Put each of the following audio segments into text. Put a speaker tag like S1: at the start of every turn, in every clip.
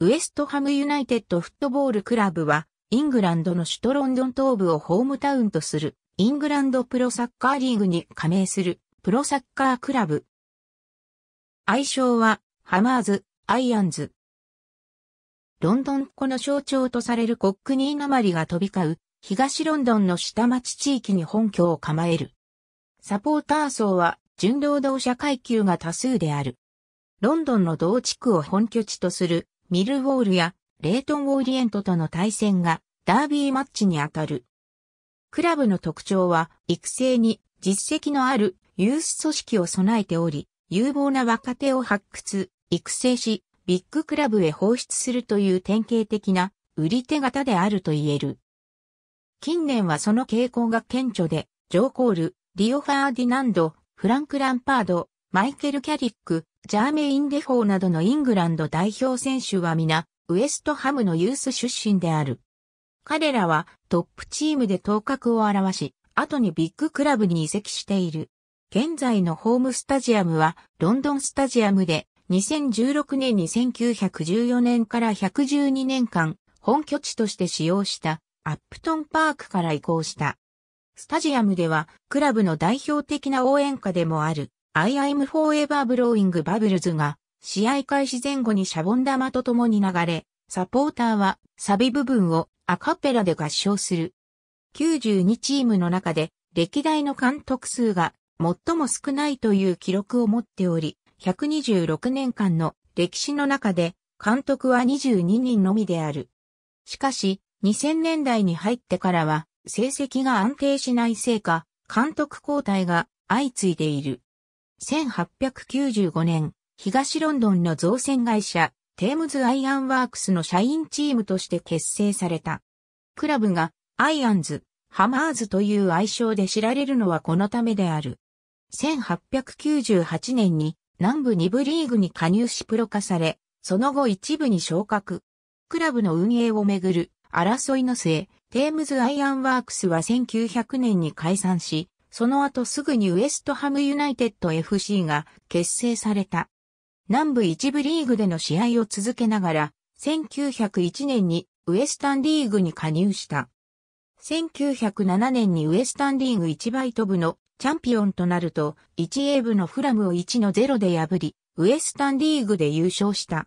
S1: ウエストハムユナイテッドフットボールクラブは、イングランドの首都ロンドン東部をホームタウンとする、イングランドプロサッカーリーグに加盟する、プロサッカークラブ。愛称は、ハマーズ、アイアンズ。ロンドンっ子の象徴とされるコックニーまりが飛び交う、東ロンドンの下町地域に本拠を構える。サポーター層は、純労働者階級が多数である。ロンドンの同地区を本拠地とするミルウォールやレイトン・オーリエントとの対戦がダービーマッチにあたる。クラブの特徴は育成に実績のあるユース組織を備えており、有望な若手を発掘、育成し、ビッグクラブへ放出するという典型的な売り手型であると言える。近年はその傾向が顕著で、ジョー・コール、リオ・ファーディナンド、フランク・ランパード、マイケル・キャリック、ジャーメイン・デフォーなどのイングランド代表選手は皆、ウエストハムのユース出身である。彼らはトップチームで頭角を表し、後にビッグクラブに移籍している。現在のホームスタジアムはロンドンスタジアムで2016年に1914年から112年間本拠地として使用したアップトンパークから移行した。スタジアムではクラブの代表的な応援歌でもある I am forever blowing bubbles が試合開始前後にシャボン玉と共に流れ、サポーターはサビ部分をアカペラで合唱する。92チームの中で歴代の監督数が最も少ないという記録を持っており、126年間の歴史の中で監督は22人のみである。しかし、2000年代に入ってからは成績が安定しないせいか、監督交代が相次いでいる。1895年、東ロンドンの造船会社、テームズ・アイアンワークスの社員チームとして結成された。クラブが、アイアンズ、ハマーズという愛称で知られるのはこのためである。1898年に南部2部リーグに加入しプロ化され、その後一部に昇格。クラブの運営をめぐる争いの末、テームズ・アイアンワークスは1900年に解散し、その後すぐにウエストハムユナイテッド FC が結成された。南部一部リーグでの試合を続けながら、1901年にウエスタンリーグに加入した。1907年にウエスタンリーグ1倍飛ぶのチャンピオンとなると、1A 部のフラムを1の0で破り、ウエスタンリーグで優勝した。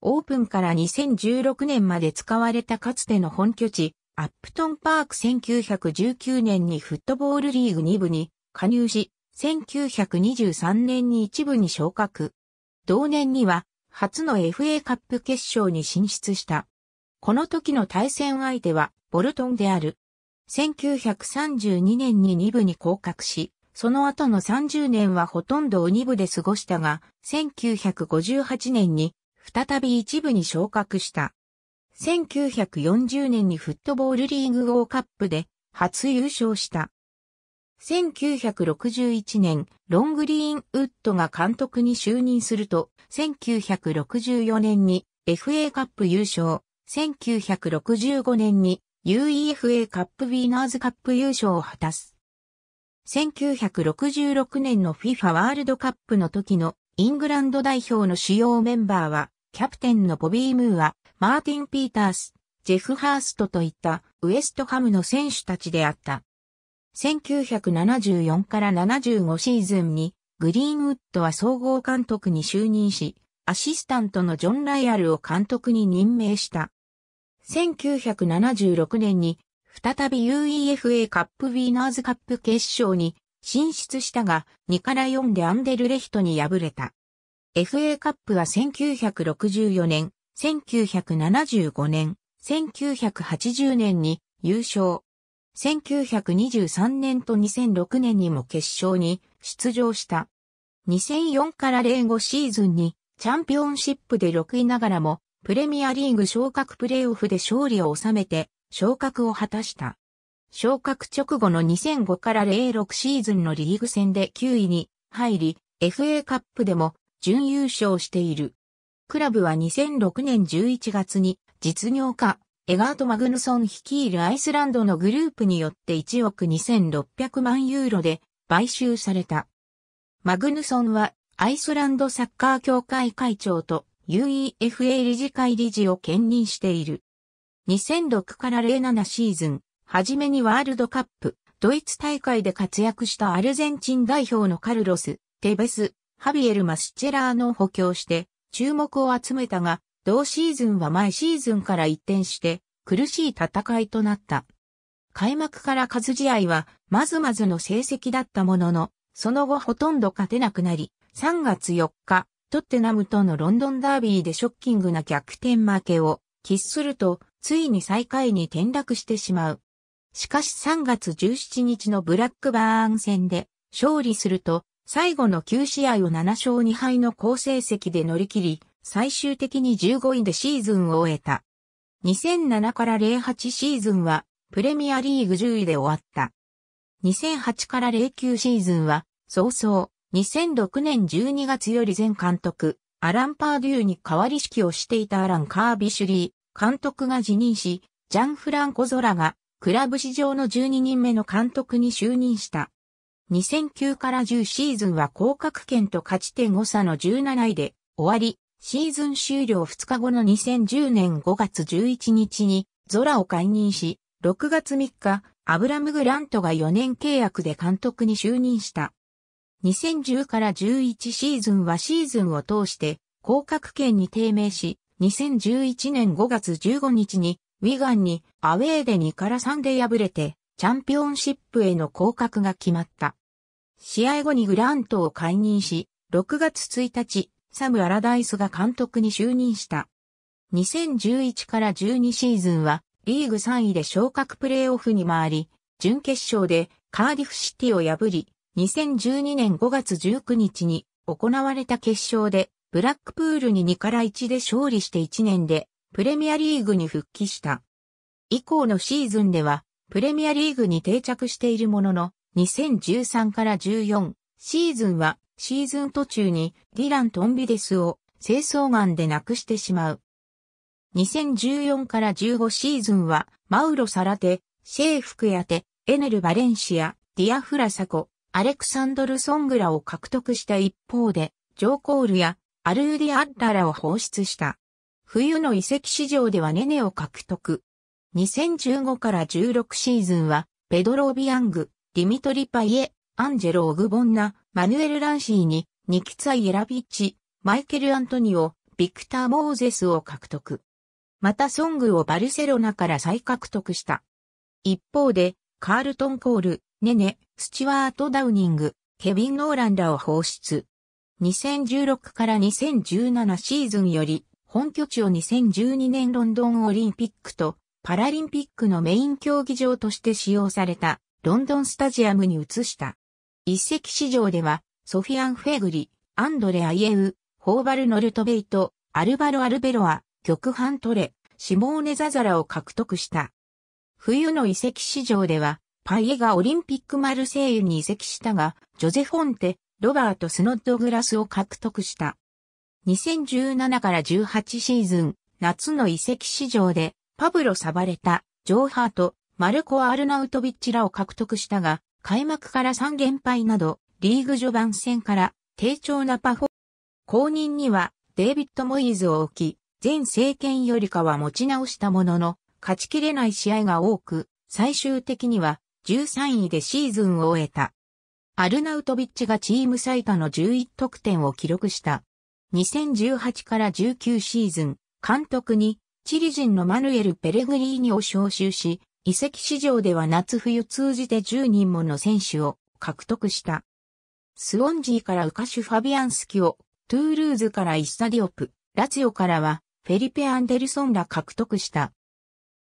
S1: オープンから2016年まで使われたかつての本拠地、アップトンパーク1919年にフットボールリーグ2部に加入し、1923年に1部に昇格。同年には、初の FA カップ決勝に進出した。この時の対戦相手は、ボルトンである。1932年に2部に降格し、その後の30年はほとんどを2部で過ごしたが、1958年に再び1部に昇格した。1940年にフットボールリーグ O カップで初優勝した。1961年、ロングリーンウッドが監督に就任すると、1964年に FA カップ優勝、1965年に UEFA カップウィーナーズカップ優勝を果たす。1966年の FIFA ワールドカップの時のイングランド代表の主要メンバーは、キャプテンのボビー・ムーア、マーティン・ピータース、ジェフ・ハーストといったウエストハムの選手たちであった。1974から75シーズンにグリーンウッドは総合監督に就任し、アシスタントのジョン・ライアルを監督に任命した。1976年に再び UEFA カップウィーナーズカップ決勝に進出したが2から4でアンデルレヒトに敗れた。FA カップは1964年1975年、1980年に優勝。1923年と2006年にも決勝に出場した。2004から05シーズンにチャンピオンシップで6位ながらもプレミアリーグ昇格プレイオフで勝利を収めて昇格を果たした。昇格直後の2005から06シーズンのリーグ戦で9位に入り、FA カップでも準優勝している。クラブは2006年11月に実業家エガート・マグヌソン率いるアイスランドのグループによって1億2600万ユーロで買収された。マグヌソンはアイスランドサッカー協会会長と UEFA 理事会理事を兼任している。2006から07シーズン、はじめにワールドカップ、ドイツ大会で活躍したアルゼンチン代表のカルロス、テベス、ハビエル・マスチェラーノを補強して、注目を集めたが、同シーズンは前シーズンから一転して苦しい戦いとなった。開幕から数試合はまずまずの成績だったものの、その後ほとんど勝てなくなり、3月4日、トッテナムとのロンドンダービーでショッキングな逆転負けを喫すると、ついに最下位に転落してしまう。しかし3月17日のブラックバーン戦で勝利すると、最後の9試合を7勝2敗の好成績で乗り切り、最終的に15位でシーズンを終えた。2007から08シーズンは、プレミアリーグ10位で終わった。2008から09シーズンは、早々、2006年12月より前監督、アラン・パーデューに代わり指揮をしていたアラン・カービシュリー、監督が辞任し、ジャン・フランコ・ゾラが、クラブ史上の12人目の監督に就任した。2009から10シーズンは降格圏と勝ち点誤差の17位で終わり、シーズン終了2日後の2010年5月11日にゾラを解任し、6月3日、アブラム・グラントが4年契約で監督に就任した。2010から11シーズンはシーズンを通して降格圏に低迷し、2011年5月15日にウィガンにアウェーで2から3で敗れてチャンピオンシップへの降格が決まった。試合後にグラントを解任し、6月1日、サム・アラダイスが監督に就任した。2011から12シーズンは、リーグ3位で昇格プレーオフに回り、準決勝でカーディフシティを破り、2012年5月19日に行われた決勝で、ブラックプールに2から1で勝利して1年で、プレミアリーグに復帰した。以降のシーズンでは、プレミアリーグに定着しているものの、2013から14シーズンはシーズン途中にディラン・トンビデスを清掃眼でなくしてしまう。2014から15シーズンはマウロ・サラテ、シェー・フクヤテ、エネル・バレンシア、ディア・フラサコ、アレクサンドル・ソングラを獲得した一方で、ジョー・コールやアルーディ・アッララを放出した。冬の遺跡市場ではネネを獲得。2015から16シーズンは、ペドロ・ビアング、ディミトリ・パイエ、アンジェロ・オグボンナ、マヌエル・ランシーに、ニキツァイ・エラビッチ、マイケル・アントニオ、ビクター・モーゼスを獲得。またソングをバルセロナから再獲得した。一方で、カールトン・コール、ネネ、スチュワート・ダウニング、ケビン・ノーランらを放出。2016から2017シーズンより、本拠地を2012年ロンドンオリンピックとパラリンピックのメイン競技場として使用されたロンドンスタジアムに移した。一席市場では、ソフィアン・フェグリ、アンドレ・アイエウ、ホーバル・ノルトベイト、アルバロ・アルベロア、極半トレ、シモーネ・ザザラを獲得した。冬の移籍市場では、パイエがオリンピックマルセイユに移籍したが、ジョゼフォンテ、ロバート・スノッドグラスを獲得した。2017から18シーズン、夏の移籍市場で、パブロ・サバレタ、ジョー・ハート、マルコ・アルナウトビッチらを獲得したが、開幕から3連敗など、リーグ序盤戦から低調なパフォー公認にはデイビッド・モイーズを置き、前政権よりかは持ち直したものの、勝ちきれない試合が多く、最終的には13位でシーズンを終えた。アルナウトビッチがチーム最多の11得点を記録した。2018から19シーズン、監督にチリ人のマヌエル・ペレグリーニを招集し、遺跡市場では夏冬通じて10人もの選手を獲得した。スウォンジーからウカシュ・ファビアンスキを、トゥールーズからイッサディオプ、ラツィオからは、フェリペ・アンデルソンら獲得した。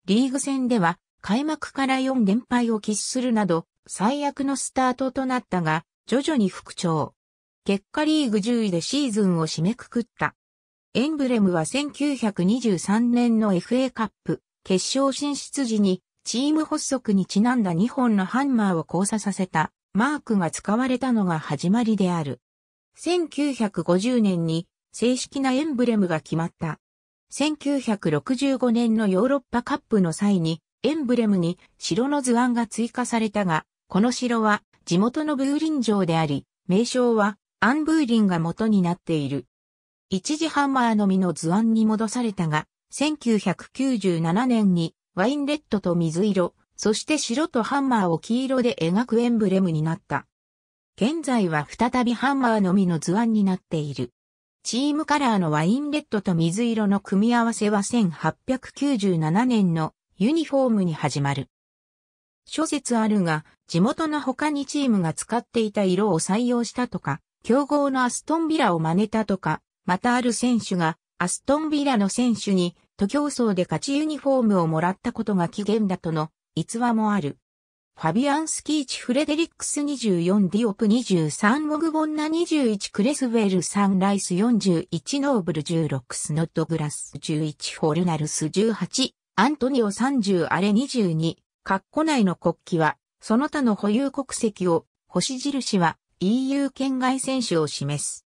S1: リーグ戦では、開幕から4連敗を喫するなど、最悪のスタートとなったが、徐々に復調。結果リーグ10位でシーズンを締めくくった。エンブレムは1923年の FA カップ決勝進出時にチーム発足にちなんだ2本のハンマーを交差させたマークが使われたのが始まりである。1950年に正式なエンブレムが決まった。1965年のヨーロッパカップの際にエンブレムに城の図案が追加されたが、この城は地元のブーリン城であり、名称はアンブーリンが元になっている。一時ハンマーのみの図案に戻されたが、1997年にワインレッドと水色、そして白とハンマーを黄色で描くエンブレムになった。現在は再びハンマーのみの図案になっている。チームカラーのワインレッドと水色の組み合わせは1897年のユニフォームに始まる。諸説あるが、地元の他にチームが使っていた色を採用したとか、競合のアストンビラを真似たとか、またある選手がアストンビラの選手に徒競走で勝ちユニフォームをもらったことが起源だとの逸話もある。ファビアン・スキーチ・フレデリックス24ディオプ23モグボンナ21クレスウェルサンライス41ノーブル16スノットグラス11フォルナルス18アントニオ30アレ22ッコ内の国旗はその他の保有国籍を星印は EU 圏外選手を示す。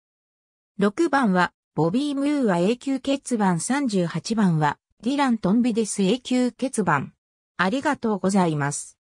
S1: 6番は、ボビー・ムーア永久欠番38番は、ディラン・トンビデス永久欠番。ありがとうございます。